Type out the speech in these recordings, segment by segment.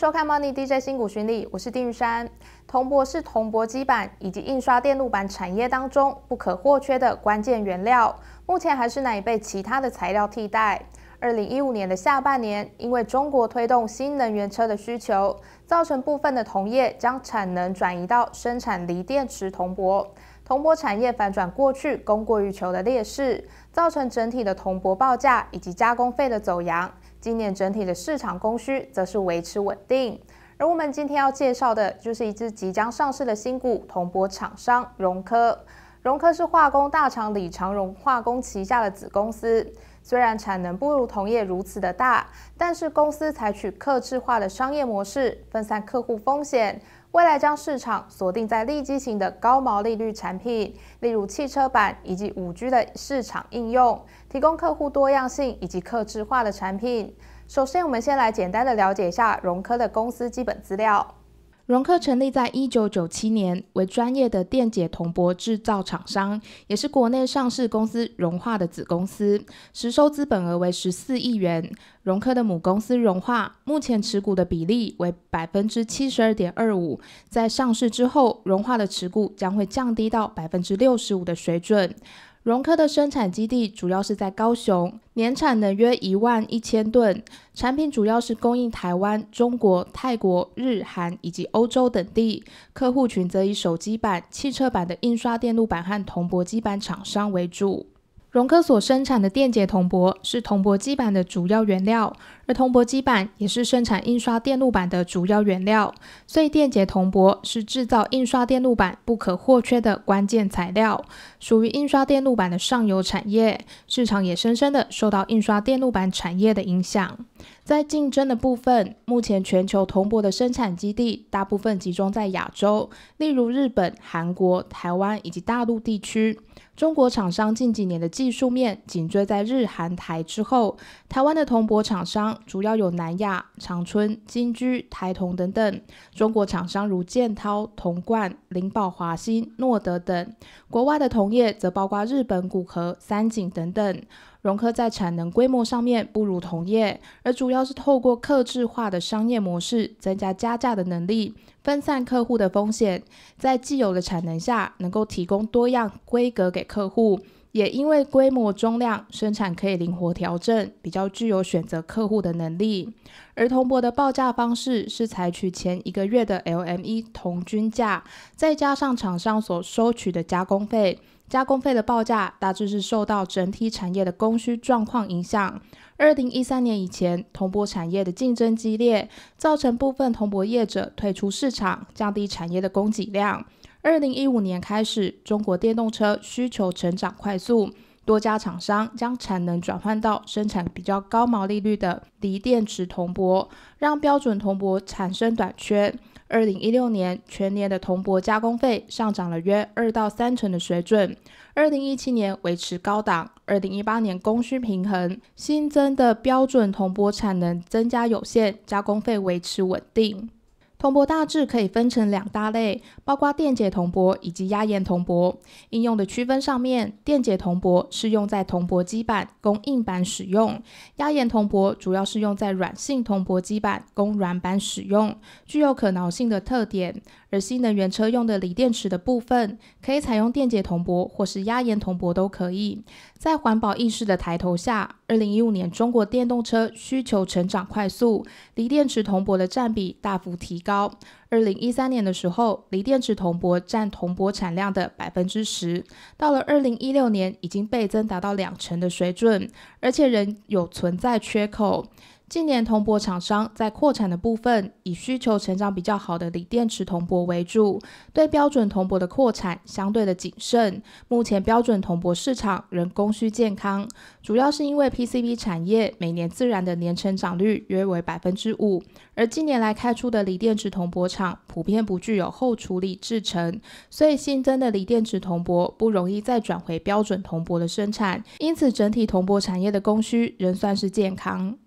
收看 Money DJ 新股巡礼，我是丁玉山。铜箔是铜箔基板以及印刷电路板产业当中不可或缺的关键原料，目前还是难以被其他的材料替代。二零一五年的下半年，因为中国推动新能源车的需求，造成部分的铜业将产能转移到生产锂电池铜箔，铜箔产业反转过去供过于求的劣势，造成整体的铜箔报价以及加工费的走扬。今年整体的市场供需则是维持稳定，而我们今天要介绍的就是一支即将上市的新股——铜箔厂商荣科。荣科是化工大厂李长荣化工旗下的子公司，虽然产能不如同业如此的大，但是公司采取客制化的商业模式，分散客户风险。未来将市场锁定在利基型的高毛利率产品，例如汽车板以及五 G 的市场应用，提供客户多样性以及客制化的产品。首先，我们先来简单的了解一下融科的公司基本资料。融科成立在一九九七年，为专业的电解铜箔制造厂商，也是国内上市公司融化的子公司。实收资本额为十四亿元。融科的母公司融化目前持股的比例为百分之七十二点二五，在上市之后，融化的持股将会降低到百分之六十五的水准。融科的生产基地主要是在高雄，年产能约一万一千吨，产品主要是供应台湾、中国、泰国、日韩以及欧洲等地，客户群则以手机版、汽车版的印刷电路板和铜箔基板厂商为主。荣科所生产的电解铜箔是铜箔基板的主要原料，而铜箔基板也是生产印刷电路板的主要原料，所以电解铜箔是制造印刷电路板不可或缺的关键材料，属于印刷电路板的上游产业，市场也深深的受到印刷电路板产业的影响。在竞争的部分，目前全球铜箔的生产基地大部分集中在亚洲，例如日本、韩国、台湾以及大陆地区。中国厂商近几年的技术面紧追在日韩台之后。台湾的铜箔厂商主要有南亚、长春、金居、台铜等等。中国厂商如建滔、铜冠、林宝华新、诺德等。国外的铜业则包括日本骨壳、三井等等。融科在产能规模上面不如铜业。主要是透过客制化的商业模式，增加加价的能力，分散客户的风险，在既有的产能下，能够提供多样规格给客户，也因为规模中量生产可以灵活调整，比较具有选择客户的能力。而铜箔的报价方式是采取前一个月的 LME 铜均价，再加上厂商所收取的加工费。加工费的报价大致是受到整体产业的供需状况影响。二零一三年以前，铜箔产业的竞争激烈，造成部分铜箔业者退出市场，降低产业的供给量。二零一五年开始，中国电动车需求成长快速，多家厂商将产能转换到生产比较高毛利率的锂电池铜箔，让标准铜箔产生短缺。二零一六年全年的铜箔加工费上涨了约二到三成的水准。二零一七年维持高档，二零一八年供需平衡，新增的标准铜箔产能增加有限，加工费维持稳定。铜箔大致可以分成两大类，包括电解铜箔以及压延铜箔。应用的区分上面，电解铜箔是用在铜箔基板、供硬板使用；压延铜箔主要是用在软性铜箔基板、供软板使用，具有可挠性的特点。而新能源车用的锂电池的部分，可以采用电解铜箔或是压延铜箔都可以。在环保意识的抬头下，二零一五年中国电动车需求成长快速，锂电池铜箔的占比大幅提高。高，二零一三年的时候，锂电池铜箔占铜箔产量的百分之十，到了二零一六年，已经倍增达到两成的水准，而且仍有存在缺口。近年铜箔厂商在扩产的部分，以需求成长比较好的锂电池铜箔为主，对标准铜箔的扩产相对的谨慎。目前标准铜箔市场仍供需健康，主要是因为 PCB 产业每年自然的年成长率约为百分之五，而近年来开出的锂电池铜箔厂普遍不具有后处理制程，所以新增的锂电池铜箔不容易再转回标准铜箔的生产，因此整体铜箔产业的供需仍算是健康。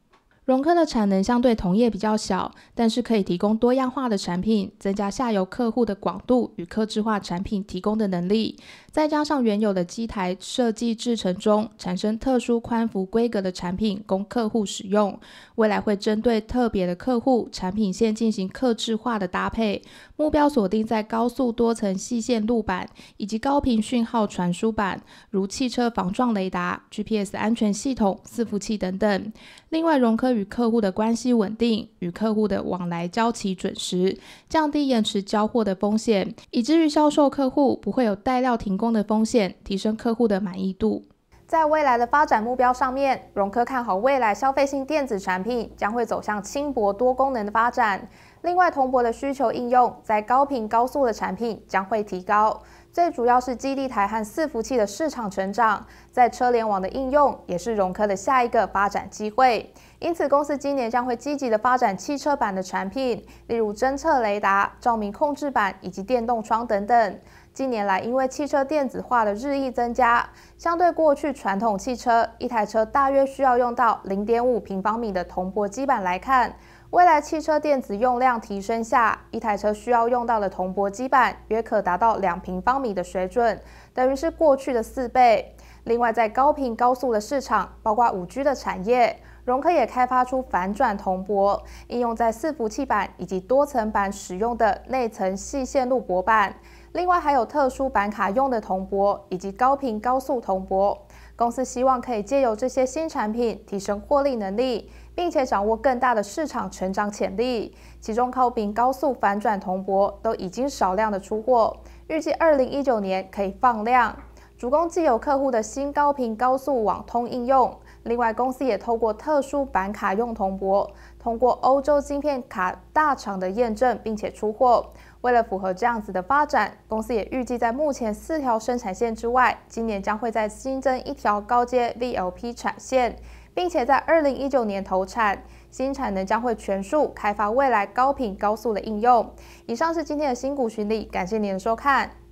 荣科的产能相对同业比较小，但是可以提供多样化的产品，增加下游客户的广度与客制化产品提供的能力。再加上原有的机台设计制程中产生特殊宽幅规格的产品供客户使用，未来会针对特别的客户产品线进行客制化的搭配，目标锁定在高速多层细线路板以及高频讯号传输板，如汽车防撞雷达、GPS 安全系统、伺服器等等。另外，荣科。与客户的关系稳定，与客户的往来交期准时，降低延迟交货的风险，以至于销售客户不会有待料停工的风险，提升客户的满意度。在未来的发展目标上面，融科看好未来消费性电子产品将会走向轻薄多功能的发展。另外，铜箔的需求应用在高频高速的产品将会提高，最主要是基地台和伺服器的市场成长，在车联网的应用也是融科的下一个发展机会。因此，公司今年将会积极的发展汽车版的产品，例如侦测雷达、照明控制板以及电动窗等等。近年来，因为汽车电子化的日益增加，相对过去传统汽车一台车大约需要用到零点五平方米的铜箔基板来看。未来汽车电子用量提升下，一台车需要用到的铜箔基板约可达到两平方米的水准，等于是过去的四倍。另外，在高频高速的市场，包括五 G 的产业，荣科也开发出反转铜箔，应用在伺服器板以及多层板使用的内层细线路箔板。另外，还有特殊板卡用的铜箔以及高频高速铜箔。公司希望可以借由这些新产品提升获利能力，并且掌握更大的市场成长潜力。其中，靠频高速反转铜箔都已经少量的出货，预计二零一九年可以放量。主攻既有客户的新高频高速网通应用。另外，公司也透过特殊板卡用铜箔，通过欧洲晶片卡大厂的验证，并且出货。为了符合这样子的发展，公司也预计在目前四条生产线之外，今年将会再新增一条高阶 VLP 产线，并且在二零一九年投产新产能，将会全数开发未来高频高速的应用。以上是今天的新股巡礼，感谢您的收看。